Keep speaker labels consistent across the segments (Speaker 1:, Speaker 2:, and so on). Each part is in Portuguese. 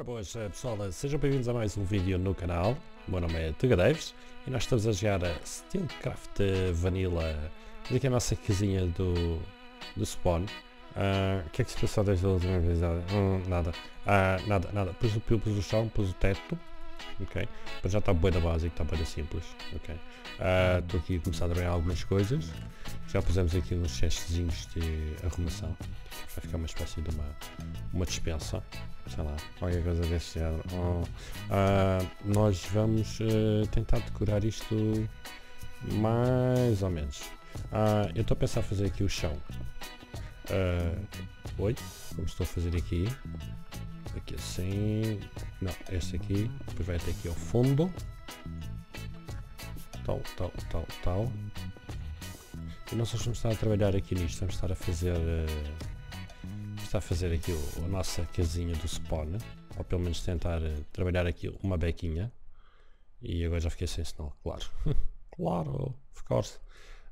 Speaker 1: Ora boas eh, pessoal, eh, sejam bem-vindos a mais um vídeo no canal. O meu nome é Tuga Davis e nós estamos a jogar a eh, Steelcraft Vanilla. Mas aqui é a nossa casinha do, do spawn. Ah, o que é que se passou desde a última vez? Ah, hum, nada. Uh, nada, nada. Pus o pio, pus o chão, pus o teto ok? Mas já está bem da básica, está bem simples, ok? Estou uh, ah, aqui a começar a trabalhar algumas coisas, já pusemos aqui uns chestezinhos de arrumação, vai ficar uma espécie de uma, uma dispensa, sei lá, qualquer coisa desse género. Oh, uh, nós vamos uh, tentar decorar isto mais ou menos. Ah, eu estou a pensar fazer aqui o chão. oi, como estou a fazer aqui, aqui assim, não, este aqui, depois vai até aqui ao fundo. Tal, tal, tal, tal. E nós vamos estar a trabalhar aqui nisto, vamos estar a fazer. Uh, estar a fazer aqui o, a nossa casinha do spawn. Né? Ou pelo menos tentar uh, trabalhar aqui uma bequinha. E agora já fiquei sem sinal, claro. claro, of course.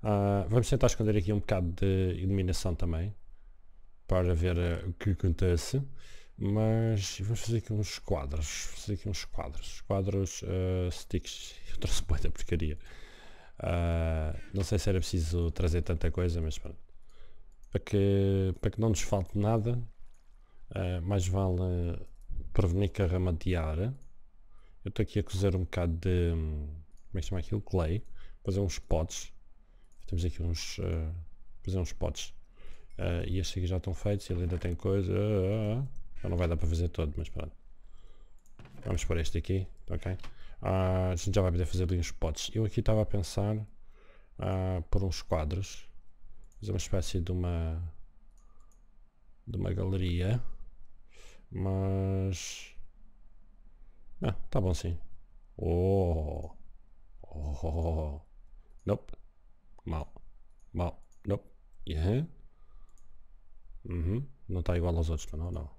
Speaker 1: Uh, vamos tentar esconder aqui um bocado de iluminação também. Para ver eh, o que acontece. Mas vamos fazer aqui uns quadros. fazer aqui uns quadros. Quadros uh, sticks. Eu trouxe muita porcaria. Uh, não sei se era preciso trazer tanta coisa, mas pronto. Para que, para que não nos falte nada, uh, mais vale prevenir que arramadear. Eu estou aqui a cozer um bocado de. Como é que chama aquilo? Clay. Fazer uns potes. Temos aqui uns. Uh, fazer uns potes. e estes aqui já estão feitos ele ainda tem coisa. Ah, ah, ah não vai dar para fazer todo, mas pronto. Vamos por este aqui, ok? Ah, a gente já vai poder fazer ali uns potes. Eu aqui estava a pensar ah, por uns quadros. Fazer uma espécie de uma... de uma galeria. Mas... Ah, tá bom sim. Oh! Oh! oh, oh, oh. Nope. Mal. Mal. Nope. Yeah. Uhum. Não está igual aos outros, não, não.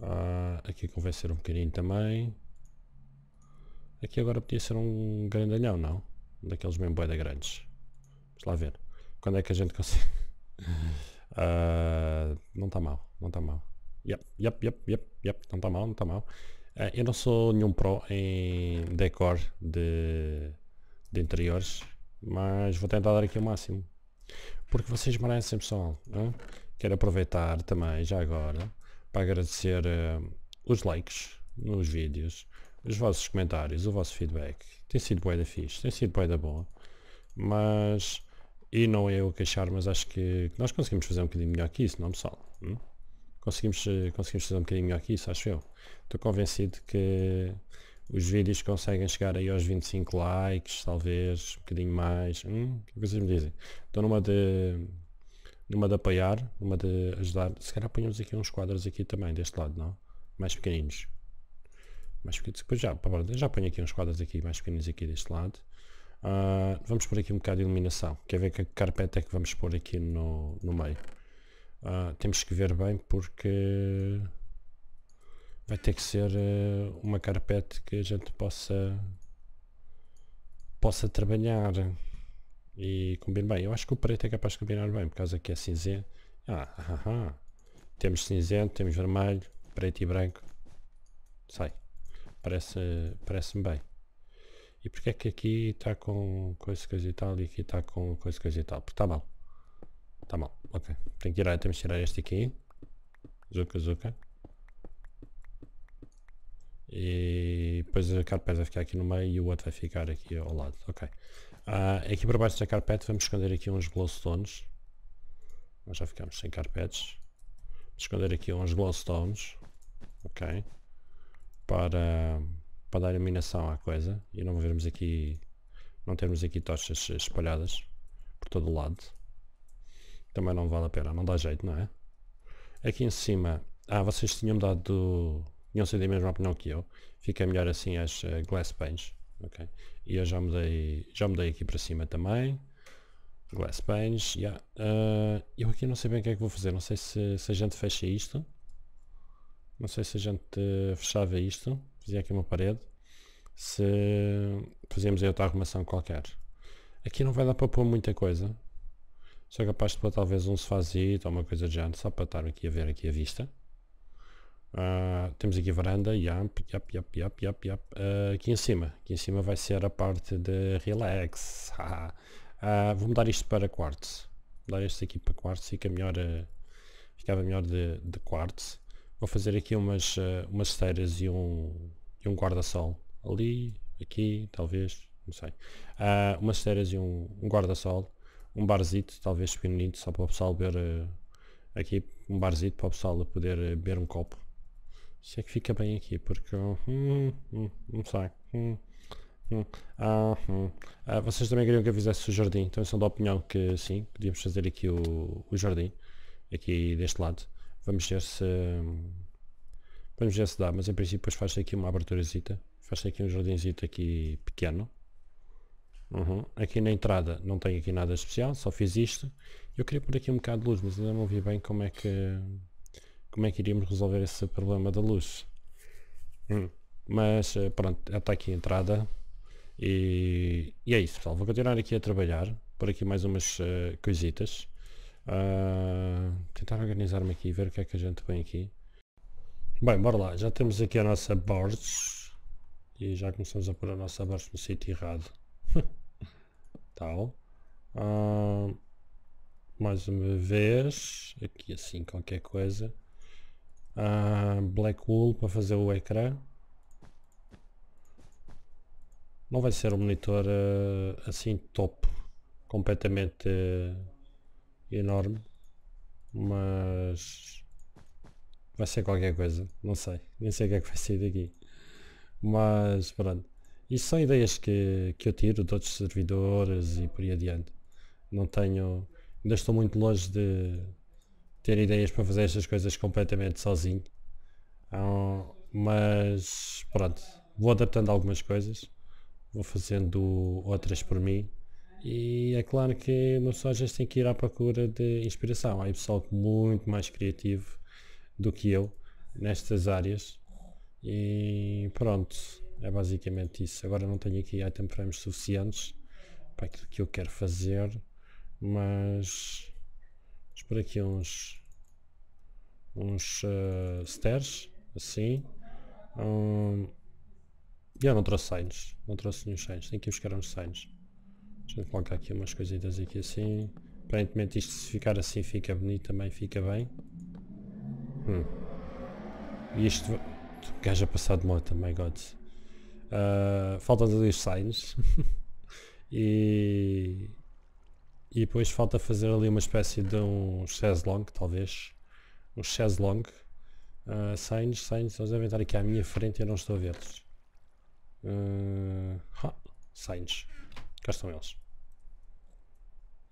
Speaker 1: Ah, aqui convém ser um bocadinho também. Aqui agora podia ser um grandalhão, não? Daqueles mesmo boeda grandes. Vamos lá ver. Quando é que a gente consegue... uh, não está mal, não está mal. Yep, yep, yep, yep, yep, não está mal, não está mal. Uh, eu não sou nenhum pro em decor de, de interiores, mas vou tentar dar aqui o máximo. Porque vocês merecem, pessoal. Hein? Quero aproveitar também, já agora, para agradecer uh, os likes nos vídeos, os vossos comentários, o vosso feedback. Tem sido boa da fixe, tem sido boa da boa. Mas, e não é eu queixar, mas acho que nós conseguimos fazer um bocadinho melhor que isso, não pessoal? Hum? Conseguimos, eh, conseguimos fazer um bocadinho melhor que isso, acho eu. Estou convencido que os vídeos conseguem chegar aí aos 25 likes, talvez, um bocadinho mais. Hum, o que é vocês me dizem? Estou numa de numa de apoiar, uma de ajudar. Se calhar apanhamos aqui uns quadros aqui também, deste lado, não? Mais pequeninos. Mais pequeninos. Depois já, já ponho aqui uns quadros aqui mais pequeninos aqui deste lado. Uh, vamos pôr aqui um bocado de iluminação. Quer ver que carpeta é que vamos pôr aqui no, no meio? Uh, temos que ver bem porque vai ter que ser ah, uma carpete que a gente possa possa trabalhar e combina bem. Eu acho que o preto é capaz de combinar bem, por causa que é cinzento. Ah, ah, ah. ah. Temos cinzento, temos vermelho, preto e branco. Sai. Parece-me parece bem. E porque é que aqui está com coisa e tal e aqui está com coisa e tal? Porque está mal. Está mal. Ok. Tem que tirar, temos que tirar este aqui. Zuka, zuka. E depois a carpete vai ficar aqui no meio e o outro vai ficar aqui ao lado. Ok. Uh, aqui para baixo da carpete vamos esconder aqui uns glowstones. Nós já ficamos sem carpetes. Vamos esconder aqui uns glowstones. Ok. Para, para dar iluminação à coisa e não vermos aqui não termos aqui tochas espalhadas por todo o lado também não vale a pena, não dá jeito, não é? Aqui em cima, ah, vocês tinham dado, tinham sido a mesma opinião que eu, fica melhor assim as eh, glass panes ok? E eu já mudei, já mudei aqui para cima também. Glass panes, yeah. Uh, eu aqui não sei bem o que é que vou fazer, não sei se, se a gente fecha isto. Não sei se a gente fechava isto, fazia aqui uma parede. Se fazíamos aí outra arrumação qualquer. Aqui não vai dar para pôr muita coisa. Só capaz de pôr talvez um sofazito ou uma coisa de género, só para estar aqui a ver aqui a vista. Uh, temos aqui varanda, yup yup yup yup yup Uh, ah, aqui em cima, aqui em cima vai ser a parte de relax. uh, vou mudar isto para quartos. Mudar este aqui para quartos, fica melhor, ficava melhor de, de Vou fazer aqui umas, umas esteiras e um, e um guarda-sol. Ali, aqui, talvez, não sei. umas esteiras e um, um guarda-sol. Um barzito, talvez pequenininho só para o pessoal ver aqui, um barzito para o pessoal poder beber um copo se é que fica bem aqui, porque hum, hum, não hum, sei. Hum, hum. Ah, hum, ah, vocês também queriam que eu fizesse o jardim, então são é da opinião que sim, podíamos fazer aqui o, o jardim, aqui deste lado. Vamos ver se. Vamos ver se dá, mas em princípio depois faz aqui uma aberturazita. Faz aqui um jardinzito aqui pequeno. Uhum. Aqui na entrada não tem aqui nada especial, só fiz isto. Eu queria pôr aqui um bocado de luz, mas ainda não vi bem como é que como é que iríamos resolver esse problema da luz. Hum. Mas eh, pronto, está aqui a entrada. E, e, é isso, pessoal. Vou continuar aqui a trabalhar. Por aqui mais umas uh, coisitas. Uh, tentar organizar-me aqui e ver o que é que a gente põe aqui. Bem, bora lá. Já temos aqui a nossa board. E já começamos a pôr a nossa board no sítio errado. Tal. Uh, mais uma vez. Aqui assim qualquer coisa a ah, black wool para fazer o ecrã. Não vai ser um monitor uh, assim top, completamente uh, enorme, mas vai ser qualquer coisa, não sei, nem sei o que é que vai sair daqui. Mas pronto, isso são ideias que, que eu tiro de outros servidores e por aí adiante. Não tenho, ainda estou muito longe de, ter ideias para fazer estas coisas completamente sozinho. Um, ah, mas pronto, vou adaptando algumas coisas, vou fazendo outras por mim. E é claro que uma pessoa já tem que ir à procura de inspiração. Há pessoal muito mais criativo do que eu nestas áreas. E pronto, é basicamente isso. Agora não tenho aqui item frames suficientes para aquilo que eu quero fazer, mas Vamos por aqui uns, uns uh, stairs, assim. Um, eu não trouxe signs, não trouxe nenhum signs, tenho que ir buscar uns signs. Deixa colocar aqui umas coisinhas aqui assim. Aparentemente isto se ficar assim fica bonito também, fica bem. Hum. E isto... O gajo a passar de moto, my god. Uh, eh, faltam ali os signs. e... E depois falta fazer ali uma espécie de um chaise longue, talvez. Um chaise longue. Uh, ah, signs, signs, eles devem estar aqui à minha frente e eu não estou a ver-los. Uh, ah, signs. Cá estão eles.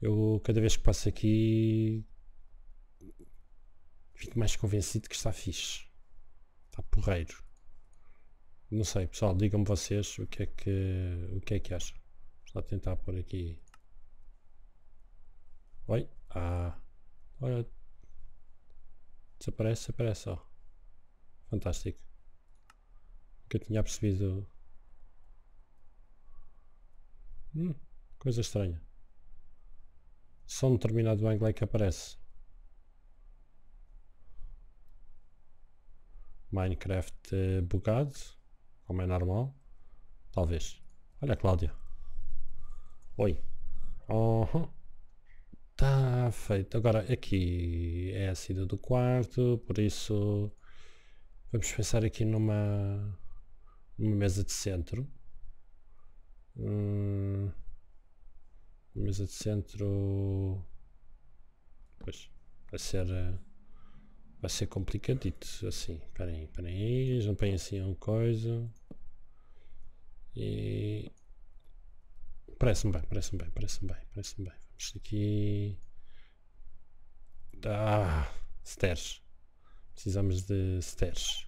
Speaker 1: Eu, cada vez que passo aqui, fico mais convencido que está fixe. Está porreiro. Não sei, pessoal, digam-me vocês o que é que, o que, é que acham. Vou tentar pôr aqui oi Ah. Olha. Desaparece, desaparece ó. Oh. Fantástico. Que eu tinha percebido. Hum, coisa estranha. Só um determinado ângulo é que aparece. Minecraft eh, bugado, como é normal. Talvez. Olha a Cláudia. Oi. Uhum. Está feito. Agora aqui é a saída do quarto, por isso vamos pensar aqui numa, numa mesa de centro. Hum, mesa de centro. Pois, vai ser. Vai ser complicadito assim. Espera aí, espera aí. Já põe assim uma coisa. E. Parece-me bem, parece-me bem, parece-me bem, parece-me bem. Isto aqui. Ah, stairs. Precisamos de stairs.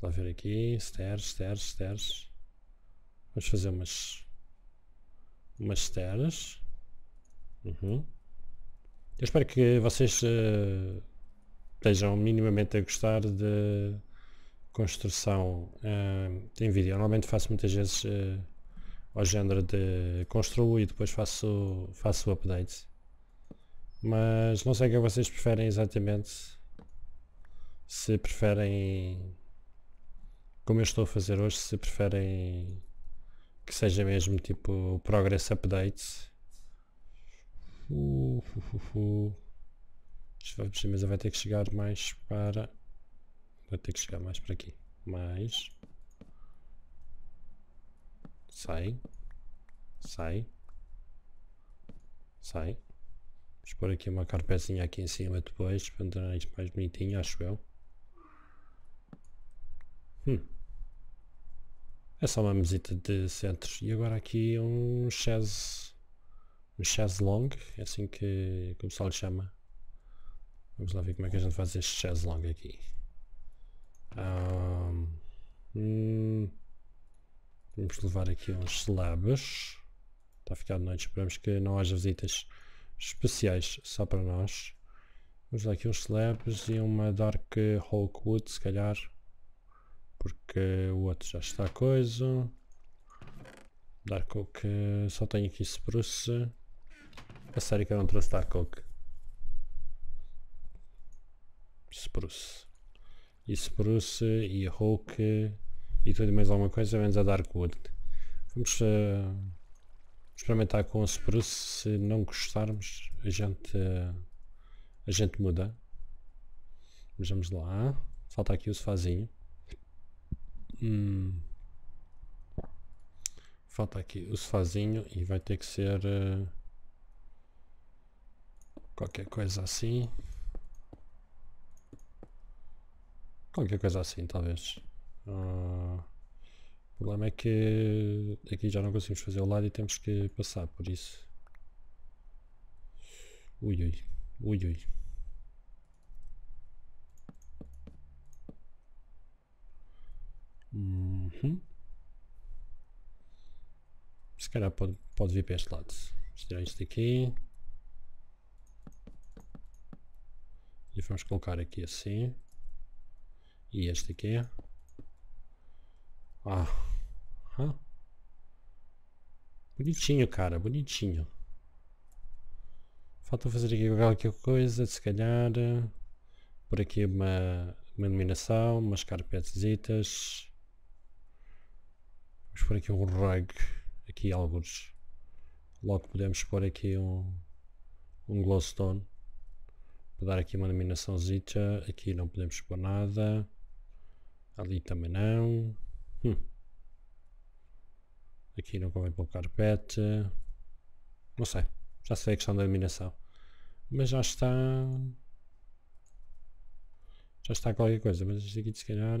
Speaker 1: Vamos lá ver aqui. Stairs, stairs, stairs. Vamos fazer umas. umas stairs. Uhum. Eu espero que vocês uh, estejam minimamente a gostar de construção uh, em vídeo. Eu normalmente faço muitas vezes. Uh, ao género de construo e depois faço, faço updates. Mas não sei o é que vocês preferem exatamente. Se preferem, como eu estou a fazer hoje, se preferem que seja mesmo tipo progress updates. Uh, uh, uh, Mas vai ter que chegar mais para. Vai ter que chegar mais para aqui. Mais. Sai. Sai. Sai. Vamos pôr aqui uma carpezinha aqui em cima depois para tornar isto mais bonitinho, acho eu. Hum. É só uma mesita de centros. E agora aqui um chaise. Um chaise long, é assim que, que o pessoal lhe chama. Vamos lá ver como é que a gente faz este chaise long aqui. Um, ah, hum, Vamos levar aqui uns slabs. Está a ficar de noite, esperamos que não haja visitas especiais só para nós. Vamos dar aqui uns slabs e uma Dark Hulk Wood, se calhar. Porque o outro já está a coisa. Dark Oak, só tenho aqui Spruce. A sério que eu não trouxe é Dark Oak. Spruce. E Spruce e Hulk e tudo mais alguma coisa, menos a Darkwood. Vamos uh, experimentar com a Spruce, se não gostarmos a gente, uh, a gente muda. Vejamos lá, falta aqui o sofazinho. Hum. Falta aqui o sofazinho e vai ter que ser uh, qualquer coisa assim. Qualquer coisa assim, talvez. Ah, o problema é que aqui já não conseguimos fazer o lado e temos que passar por isso. Ui ui, ui ui. Uhum. Se calhar pode, pode vir para este lado. Vamos tirar isto daqui. E vamos colocar aqui assim. E este aqui. Ó. Hã? Bonitinho, cara, bonitinho. Falta fazer aqui qualquer coisa, se calhar. Por aqui uma, uma iluminação, umas carpetesitas. Vamos pôr aqui um rug, aqui alguns. Logo podemos pôr aqui um, um glowstone. Para dar aqui uma iluminaçãozita. Aqui não podemos pôr nada. Ali também não. Hum. Aqui não convém o carpete Não sei. Já sei a questão da eliminação. Mas já está. Já está qualquer coisa. Mas isto aqui se calhar.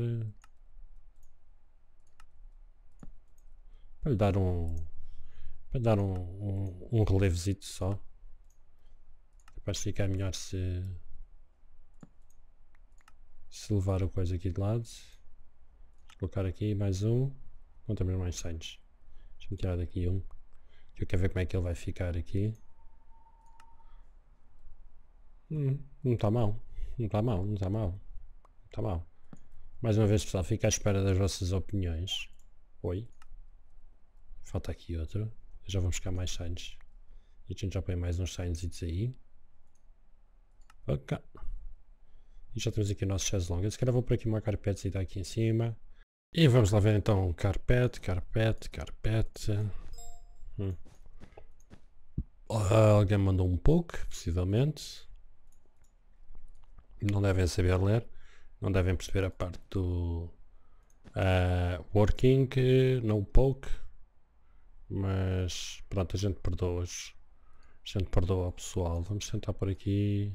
Speaker 1: Para lhe dar um. Para lhe dar um, um, um relevezito só. Para ficar melhor se. Se levar a coisa aqui de lado colocar aqui mais um, também mais signs. Deixa-me tirar daqui um, que eu quero ver como é que ele vai ficar aqui. Hum, não está mal, não está mal, não está mal, não está mal. Mais uma vez pessoal, fico à espera das vossas opiniões. Oi. Falta aqui outro. Já vamos buscar mais signs. E a gente já põe mais uns signs aí. Ok. E já temos aqui o nosso chess longa. Se calhar vou por aqui uma carpeta e aqui em cima. E vamos lá ver então carpete, carpete, carpete. Hum. Ah, alguém mandou um pouco, possivelmente. Não devem saber ler. Não devem perceber a parte do uh, working, não poke. Mas pronto, a gente perdoa hoje. A gente perdoa o pessoal. Vamos tentar por aqui.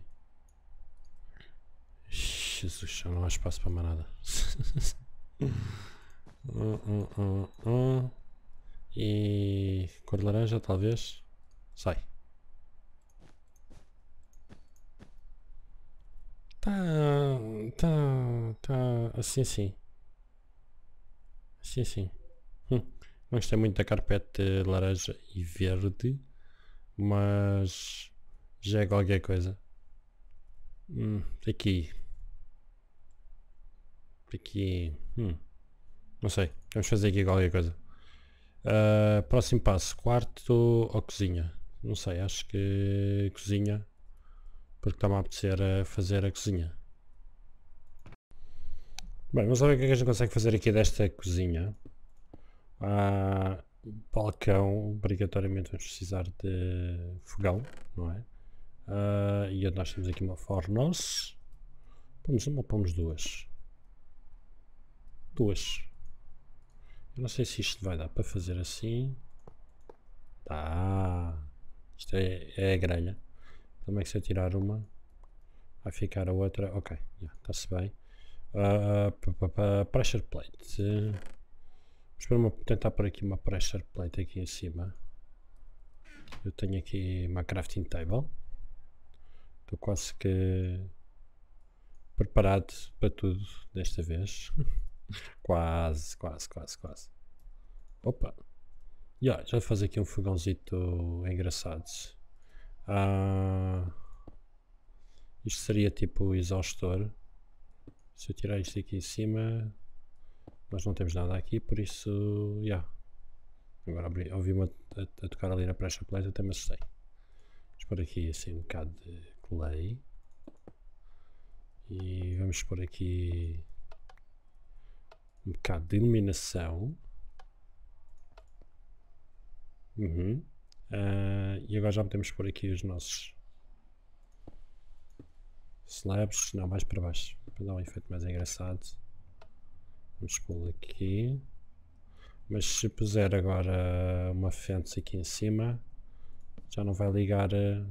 Speaker 1: Jesus, já não há espaço para mais nada. Uh, uh, uh, e cor laranja, talvez. Sai. Tá, tá, tá, assim, assim. Assim, assim. Hum. Não gostei muito da carpete laranja e verde, mas já é qualquer coisa. Hum, aqui, aqui. Hum, não sei. Vamos fazer aqui qualquer coisa. Uh, próximo passo: quarto ou cozinha? Não sei, acho que cozinha. Porque está-me a apetecer a ah, fazer a cozinha. Bem, vamos ver o é que a gente consegue fazer aqui desta cozinha. Há balcão, obrigatoriamente vamos precisar de fogão, não é? Ah, e nós temos aqui uma fornos. Pomos uma ou pomos duas? duas. Eu não sei se isto vai dar para fazer assim. Tá. Isto é, é a grelha. Também que se eu tirar uma, vai ficar a outra. Ok, está-se yeah, bem. Uh, pressure plate. Vamos tentar por aqui uma pressure plate aqui em cima. Eu tenho aqui uma crafting table. Estou quase que preparado para tudo desta vez. Quase, quase, quase, quase. Opa. Yeah, já vou fazer aqui um fogãozito engraçado. Ah, isto seria tipo o exaustor. Se eu tirar isto aqui em cima, nós não temos nada aqui, por isso, já. Yeah. Agora abri, ouvi-me a, a, a, tocar ali na pressure plate, até me assustei. Vamos pôr aqui assim um bocado de clay. E vamos pôr aqui um bocado de iluminação. Uhum. Uh, e agora já podemos pôr aqui os nossos slabs, não, mais para baixo, para dar um efeito mais engraçado. Vamos pôr aqui. Mas se puser agora uma fence aqui em cima, já não vai ligar ah,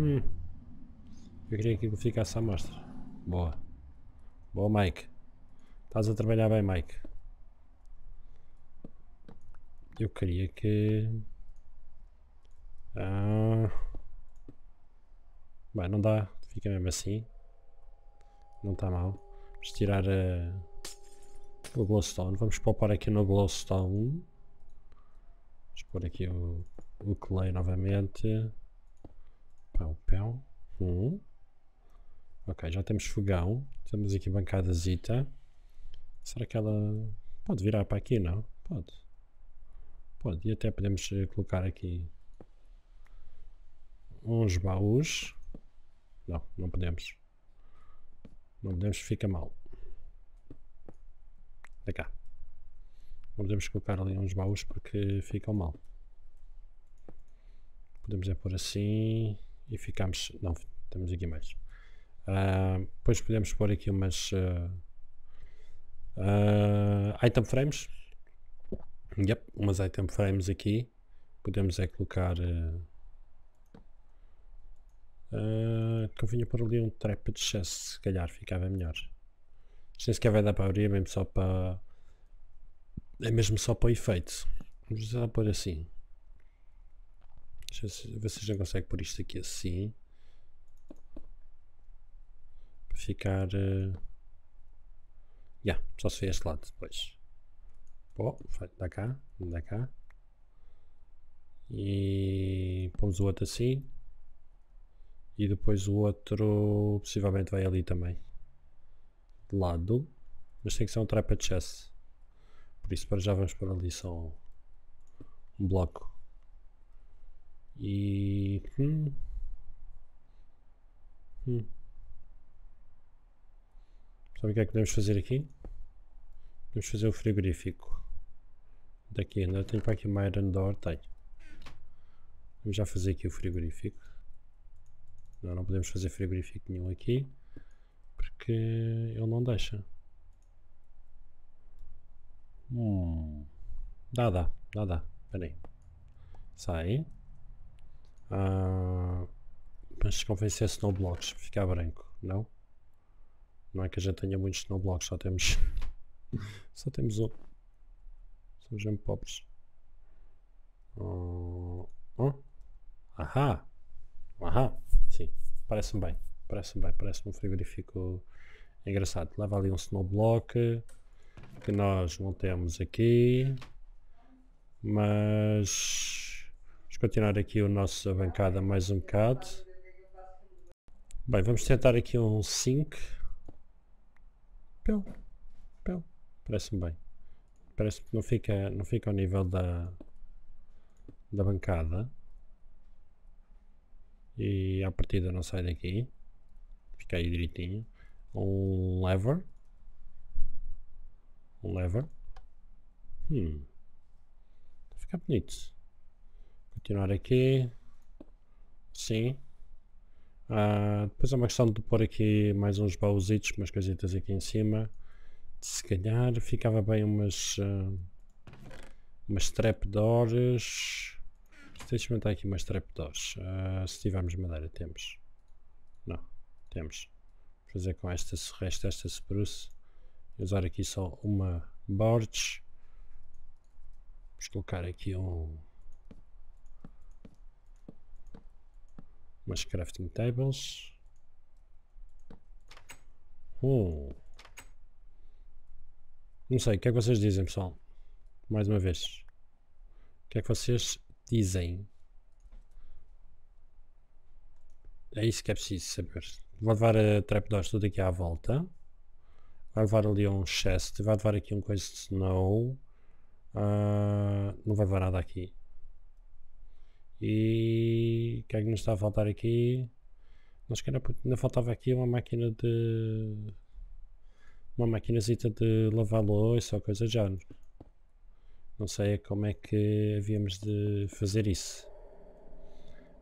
Speaker 1: Hum. Eu queria que ficasse à mostra. Boa. Boa, Mike. Estás a trabalhar bem, Mike. Eu queria que... Ah... Bem, não dá. Fica mesmo assim. Não está mal. Vamos tirar ah, o glowstone. Vamos poupar aqui no glowstone. Vamos pôr aqui o, o clay novamente. Pão, pão. Hum. Ok, já temos fogão. Temos aqui bancadazita. Será que ela pode virar para aqui? Não? Pode. Pode. E até podemos eh, colocar aqui uns baús. Não, não podemos. Não podemos, fica mal. Vem cá. Não podemos colocar ali uns baús porque ficam mal. Podemos é pôr assim e ficamos. Não, temos aqui mais. Uh, depois podemos pôr aqui umas. Uh, Uh, item frames. Yep, umas item frames aqui. Podemos é colocar. Uh, ah, uh, ah, convinha para ali um trap de chest, se calhar ficava melhor. Isto nem sequer vai dar para abrir, é mesmo só para. É mesmo só para efeito. Vamos só pôr assim. Deixa se vocês já conseguem pôr isto aqui assim. Para ficar. Uh, Yeah, só se vê este lado depois. Pô, dá cá, dá cá. E pomos o outro assim. E depois o outro possivelmente vai ali também. De lado. Mas tem que ser um trap chess. Por isso para já vamos para ali só um, um bloco. E. Hum. Hum. Sabe o que é que podemos fazer aqui? Podemos fazer o frigorífico. Daqui, não tenho para aqui uma iron door? Tenho. Vamos já fazer aqui o frigorífico. Não, não podemos fazer frigorífico nenhum aqui. Porque ele não deixa. Hum. Dá, dá, dá, dá. Espera aí. Sai. Ah, mas se convencer blocos ficar branco, não? Não é que a gente tenha muitos snowblocks, só temos. só temos um. Somos mesmo pobres. Oh, oh. Ahá! Ahá! Sim, parece-me bem. Parece-me bem. Parece-me um frigorífico engraçado. Leva ali um snowblock que nós montamos aqui. Mas. Vamos continuar aqui o nosso bancada mais um bocado. Bem, vamos tentar aqui um 5. Pel, pel. Parece-me bem. Parece que não fica, não fica ao nível da, da bancada. E a partida não sai daqui. Fica aí direitinho. Um lever. Um lever. Hum. Fica bonito. Continuar aqui. Sim. Uh, depois é uma questão de pôr aqui mais uns baúzitos, umas coisitas aqui em cima. Se calhar ficava bem umas, uh, umas trapdoors. Deixa eu experimentar aqui umas trapdoors. Uh, se tivermos madeira, temos. Não, temos. Vou fazer com esta, resta esta spruce. Vou usar aqui só uma bordes. Vamos colocar aqui um umas crafting tables. Oh. Não sei, o que é que vocês dizem, pessoal? Mais uma vez. O que é que vocês dizem? É isso que é preciso saber. Vou levar a trapdoors tudo aqui à volta. Vai levar ali um chest. Vai levar aqui um coisa de snow. Uh, não vai levar nada aqui. E o que é que nos está a faltar aqui? Não porque ainda faltava aqui uma máquina de. Uma maquinazita de lavar louça ou coisa de género. Não sei como é que havíamos de fazer isso.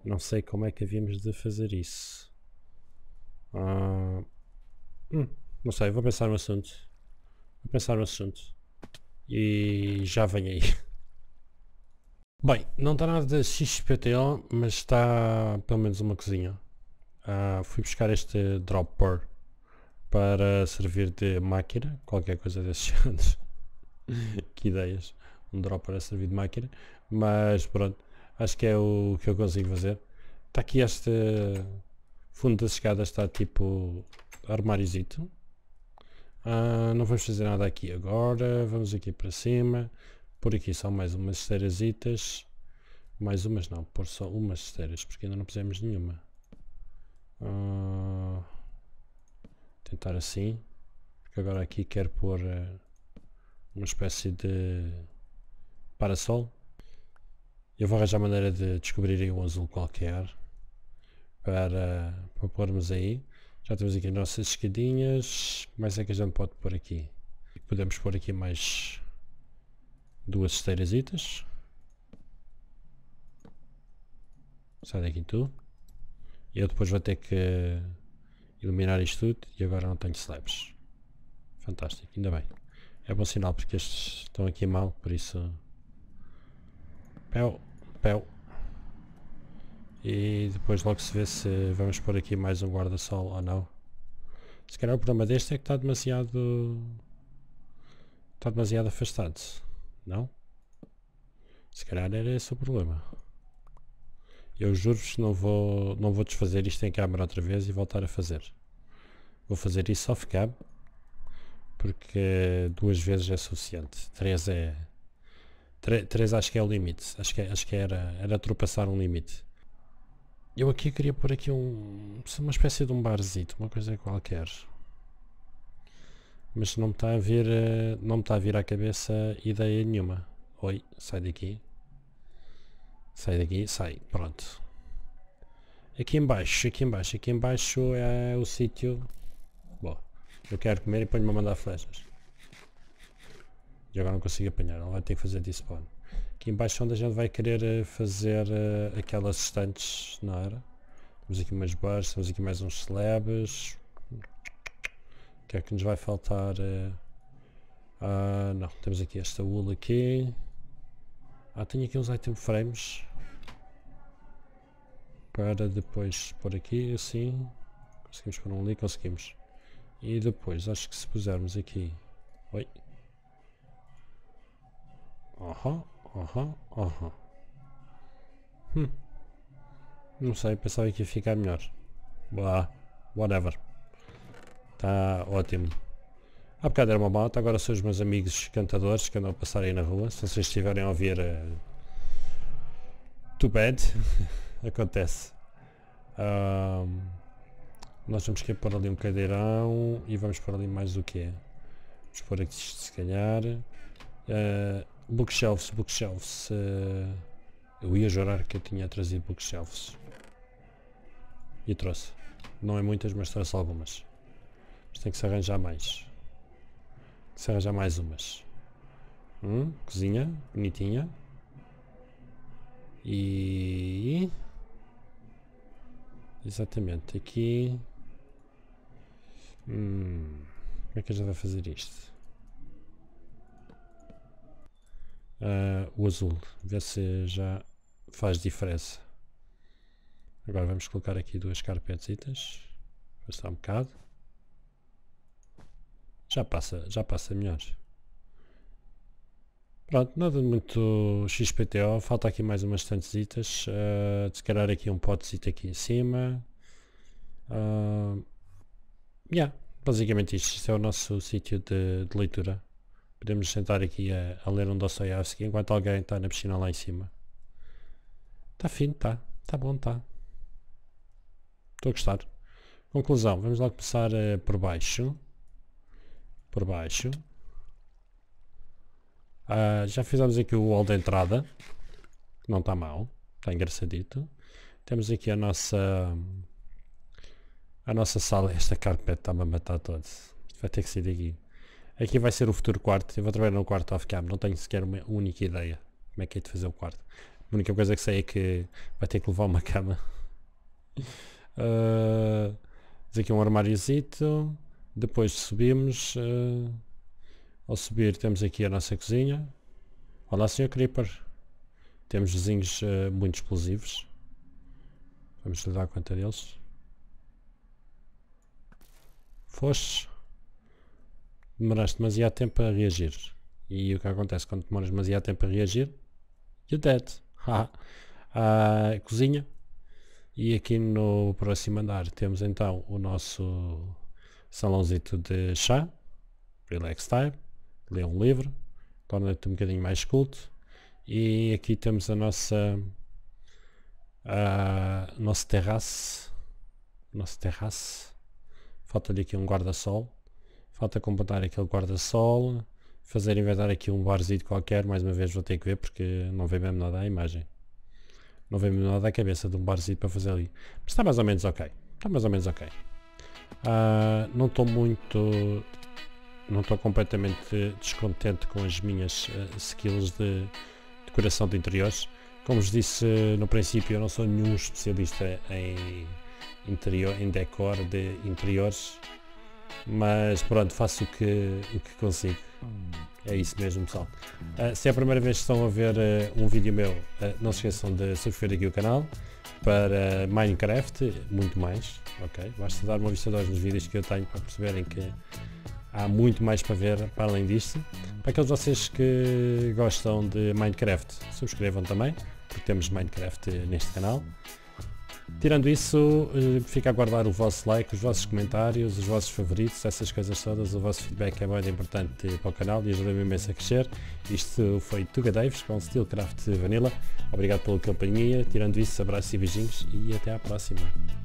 Speaker 1: Não sei como é que havíamos de fazer isso. Ah, hum, não sei, vou pensar no assunto. Vou pensar no assunto. E já venho aí. Bem, não está nada de XPTO, mas está pelo menos uma cozinha. Ah, fui buscar este dropper para servir de máquina, qualquer coisa desses anos. que ideias, um dropper a servir de máquina. Mas pronto, acho que é o que eu consigo fazer. Está aqui este fundo das escadas, está tipo armáriozito. Ah, não vamos fazer nada aqui agora, vamos aqui para cima. Por aqui só mais umas cerasitas. Mais umas não, por só umas ceras, porque ainda não pusemos nenhuma. Uh, tentar assim. Porque agora aqui quero pôr ah, uma espécie de parasol. Eu vou arranjar maneira de descobrir um azul qualquer para, para pormos aí. Já temos aqui as nossas escadinhas. Mais é que a gente pode pôr aqui? Podemos pôr aqui mais duas esteirazitas. Sai daqui tu. Eu depois vou ter que iluminar isto tudo e agora não tenho slabs. Fantástico, ainda bem. É bom sinal porque estes estão aqui mal, por isso... Pel, pel. E depois logo se vê se vamos pôr aqui mais um guarda-sol ou não. Se calhar o problema deste é que está demasiado... Está demasiado afastado. -se. Não? Se calhar era esse o problema. Eu juro-vos que não vou, não vou desfazer isto em câmera outra vez e voltar a fazer. Vou fazer isso off cam porque duas vezes é suficiente. Três é. Três, três acho que é o limite. Acho que, acho que era, era ultrapassar um limite. Eu aqui queria pôr aqui um. uma espécie de um barzito, uma coisa qualquer mas não me está a vir, eh, não me está a vir à cabeça ideia nenhuma. Oi, sai daqui. Sai daqui, sai, pronto. Aqui embaixo, aqui embaixo, aqui embaixo é o sítio. Bom, eu quero comer e ponho-me a mandar flechas. E agora não consigo apanhar, ela vai ter que fazer despawn. Aqui embaixo é onde a gente vai querer eh, fazer eh, aquelas estantes, não era? Temos aqui umas bars, temos aqui mais uns slabs, que é que nos vai faltar? Eh, ah, não, temos aqui esta wool aqui. Ah, tenho aqui uns item frames para depois pôr aqui, assim. Conseguimos pôr um ali, conseguimos. E depois, acho que se pusermos aqui... Oi? Aham, aham, aham. Hum. Não sei, pensava que ia ficar melhor. Bah, whatever. Está ótimo. Há bocado era uma malta, agora são os meus amigos cantadores que andam a passar aí na rua. Se vocês estiverem a ouvir uh, too bad, acontece. nós vamos querer pôr ali um cadeirão e vamos pôr ali mais o que é. Vamos pôr aqui se calhar. Uh, bookshelves, bookshelves. Uh, eu ia jurar que eu tinha trazido bookshelves. E trouxe. Não é muitas, mas trouxe algumas. Mas tem que se arranjar mais. Tem que se arranjar mais umas. Hum, cozinha, bonitinha. E. Exatamente, aqui. Hum, como é que a gente vai fazer isto? Uh, o azul, ver se já faz diferença. Agora vamos colocar aqui duas carpetitas, passar um bocado já passa, já passa melhor. Pronto, nada muito XPTO, falta aqui mais umas tantas itas, uh, se calhar aqui um potezito aqui em cima. Uh, yeah, basicamente isto, isto é o nosso sítio de, de, leitura. Podemos sentar aqui a, a ler um seguir enquanto alguém está na piscina lá em cima. Está fino, está. Está bom, está. Estou a gostar. Conclusão, vamos lá começar uh, por baixo por baixo. Uh, já fizemos aqui o wall de entrada. Não está mal. Está engraçadito. Temos aqui a nossa... A nossa sala. Esta carpeta está-me a matar todos. Vai ter que sair daqui. Aqui vai ser o futuro quarto. Eu vou trabalhar no quarto off-cam. Não tenho sequer uma única ideia. Como é que é de fazer o quarto. A única coisa que sei é que vai ter que levar uma cama. Uh, aqui um armáriozito. Depois subimos, uh, ao subir temos aqui a nossa cozinha. Olá senhor Creeper. Temos vizinhos uh, muito explosivos. Vamos lhe dar conta deles. Foste. Demoraste demasiado tempo a reagir. E o que acontece quando demoras demasiado tempo a reagir? You're dead. uh, cozinha. E aqui no próximo andar temos então o nosso salãozito de chá, relax time, ler um livro, torna-te um bocadinho mais culto. E aqui temos a nossa a nosso terraço, nosso terraço. Falta-lhe aqui um guarda-sol. Falta completar aquele guarda-sol, fazer inventar aqui um barzinho qualquer, mais uma vez vou ter que ver porque não vem mesmo nada à imagem. Não vem mesmo nada à cabeça de um barzinho para fazer ali. Mas está mais ou menos ok. Está mais ou menos ok. Uh, não estou muito. Não estou completamente descontente com as minhas uh, skills de decoração de interiores. Como vos disse no princípio, eu não sou nenhum especialista em, interior, em decor de interiores, mas pronto, faço o que, o que consigo. Hum. É isso mesmo, pessoal. Uh, se é a primeira vez que estão a ver uh, um vídeo meu, uh, não se esqueçam de subscrever aqui o canal para Minecraft, muito mais, ok? Basta dar uma vista de olhos nos vídeos que eu tenho para perceberem que há muito mais para ver para além disto. Para aqueles de vocês que gostam de Minecraft, subscrevam também, porque temos Minecraft neste canal. Tirando isso, eh, fica a guardar o vosso like, os vossos comentários, os vossos favoritos, essas coisas todas. O vosso feedback é muito importante para o canal e ajuda-me imenso a crescer. Isto foi Tuga Davis com Steelcraft Vanilla. Obrigado pela companhia. Tirando isso, abraços e beijinhos e até à próxima.